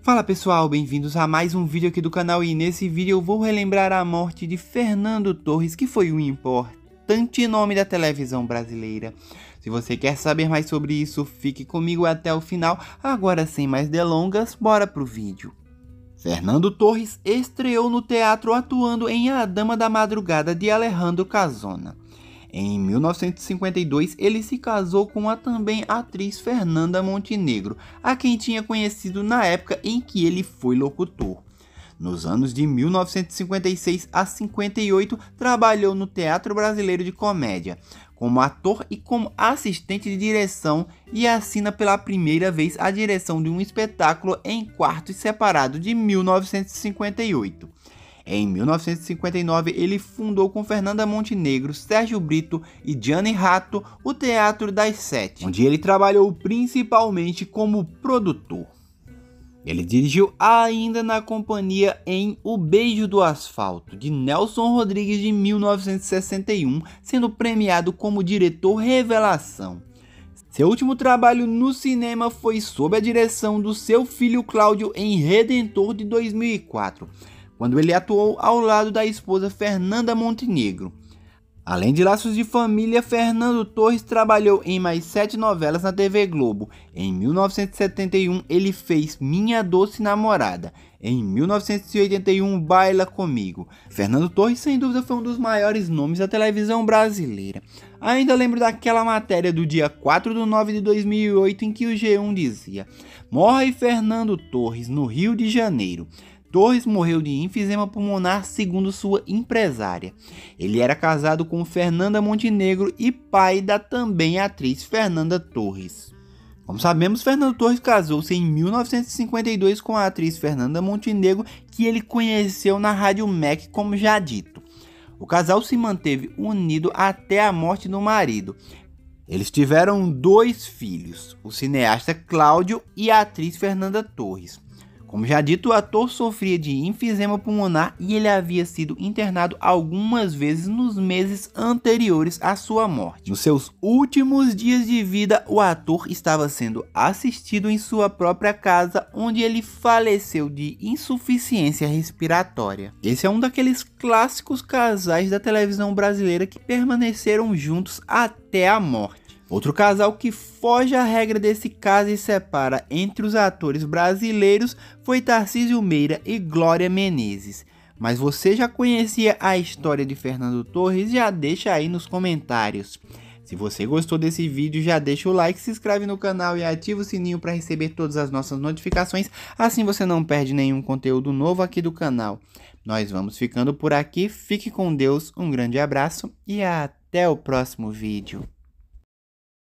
Fala pessoal, bem-vindos a mais um vídeo aqui do canal e nesse vídeo eu vou relembrar a morte de Fernando Torres, que foi um importante nome da televisão brasileira. Se você quer saber mais sobre isso, fique comigo até o final. Agora, sem mais delongas, bora pro vídeo. Fernando Torres estreou no teatro atuando em A Dama da Madrugada de Alejandro Casona. Em 1952, ele se casou com a também atriz Fernanda Montenegro, a quem tinha conhecido na época em que ele foi locutor. Nos anos de 1956 a 58, trabalhou no Teatro Brasileiro de Comédia, como ator e como assistente de direção, e assina pela primeira vez a direção de um espetáculo em quartos separado de 1958. Em 1959, ele fundou com Fernanda Montenegro, Sérgio Brito e Gianni Rato o Teatro das Sete, onde ele trabalhou principalmente como produtor. Ele dirigiu ainda na companhia em O Beijo do Asfalto, de Nelson Rodrigues de 1961, sendo premiado como diretor revelação. Seu último trabalho no cinema foi sob a direção do seu filho Cláudio em Redentor de 2004 quando ele atuou ao lado da esposa Fernanda Montenegro. Além de Laços de Família, Fernando Torres trabalhou em mais sete novelas na TV Globo. Em 1971, ele fez Minha Doce Namorada. Em 1981, Baila Comigo. Fernando Torres, sem dúvida, foi um dos maiores nomes da televisão brasileira. Ainda lembro daquela matéria do dia 4 de 9 de 2008 em que o G1 dizia: Morre Fernando Torres, no Rio de Janeiro. Torres morreu de enfisema pulmonar, segundo sua empresária. Ele era casado com Fernanda Montenegro e pai da também atriz Fernanda Torres. Como sabemos, Fernando Torres casou-se em 1952 com a atriz Fernanda Montenegro, que ele conheceu na Rádio Mac, como já dito. O casal se manteve unido até a morte do marido. Eles tiveram dois filhos, o cineasta Cláudio e a atriz Fernanda Torres. Como já dito, o ator sofria de enfisema pulmonar e ele havia sido internado algumas vezes nos meses anteriores à sua morte. Nos seus últimos dias de vida, o ator estava sendo assistido em sua própria casa, onde ele faleceu de insuficiência respiratória. Esse é um daqueles clássicos casais da televisão brasileira que permaneceram juntos até a morte. Outro casal que foge à regra desse caso e separa entre os atores brasileiros foi Tarcísio Meira e Glória Menezes. Mas você já conhecia a história de Fernando Torres? Já deixa aí nos comentários. Se você gostou desse vídeo, já deixa o like, se inscreve no canal e ativa o sininho para receber todas as nossas notificações, assim você não perde nenhum conteúdo novo aqui do canal. Nós vamos ficando por aqui, fique com Deus, um grande abraço e até o próximo vídeo.